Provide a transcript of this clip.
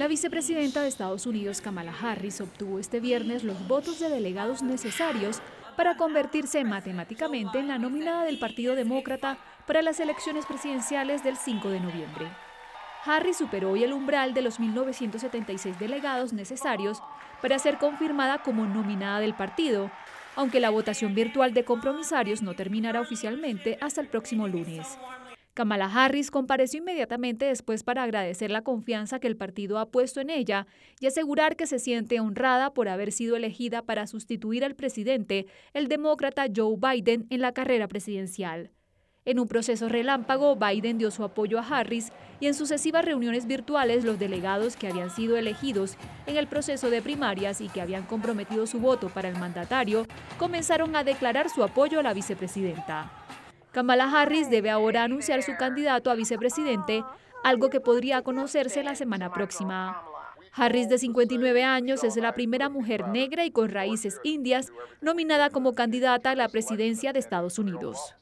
La vicepresidenta de Estados Unidos, Kamala Harris, obtuvo este viernes los votos de delegados necesarios para convertirse matemáticamente en la nominada del Partido Demócrata para las elecciones presidenciales del 5 de noviembre. Harris superó hoy el umbral de los 1.976 delegados necesarios para ser confirmada como nominada del partido, aunque la votación virtual de compromisarios no terminará oficialmente hasta el próximo lunes. Kamala Harris compareció inmediatamente después para agradecer la confianza que el partido ha puesto en ella y asegurar que se siente honrada por haber sido elegida para sustituir al presidente, el demócrata Joe Biden, en la carrera presidencial. En un proceso relámpago, Biden dio su apoyo a Harris y en sucesivas reuniones virtuales los delegados que habían sido elegidos en el proceso de primarias y que habían comprometido su voto para el mandatario comenzaron a declarar su apoyo a la vicepresidenta. Kamala Harris debe ahora anunciar su candidato a vicepresidente, algo que podría conocerse la semana próxima. Harris, de 59 años, es la primera mujer negra y con raíces indias nominada como candidata a la presidencia de Estados Unidos.